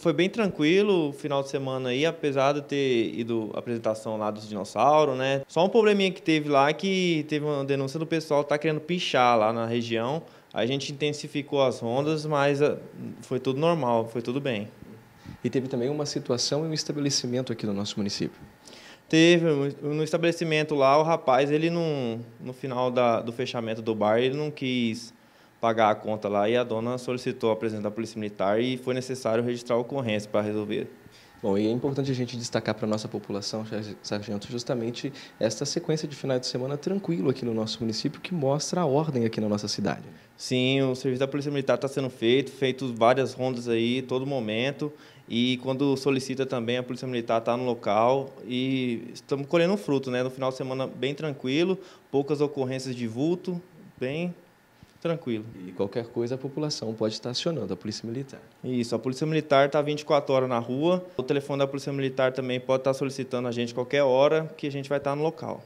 foi bem tranquilo o final de semana aí, apesar de ter ido apresentação lá dos dinossauros, né? Só um probleminha que teve lá é que teve uma denúncia do pessoal tá querendo pichar lá na região. A gente intensificou as rondas, mas ah, foi tudo normal, foi tudo bem. E teve também uma situação em um estabelecimento aqui do nosso município. Teve, no estabelecimento lá, o rapaz, ele não, no final da, do fechamento do bar, ele não quis pagar a conta lá e a dona solicitou a presença da Polícia Militar e foi necessário registrar a ocorrência para resolver. Bom, e é importante a gente destacar para a nossa população, Sargento, justamente esta sequência de final de semana tranquilo aqui no nosso município, que mostra a ordem aqui na nossa cidade. Sim, o serviço da Polícia Militar está sendo feito, feito várias rondas aí, todo momento, e quando solicita também, a Polícia Militar está no local e estamos colhendo um fruto, né? No final de semana bem tranquilo, poucas ocorrências de vulto, bem Tranquilo. E qualquer coisa a população pode estar acionando a Polícia Militar. Isso, a Polícia Militar está 24 horas na rua. O telefone da Polícia Militar também pode estar tá solicitando a gente qualquer hora, que a gente vai estar tá no local.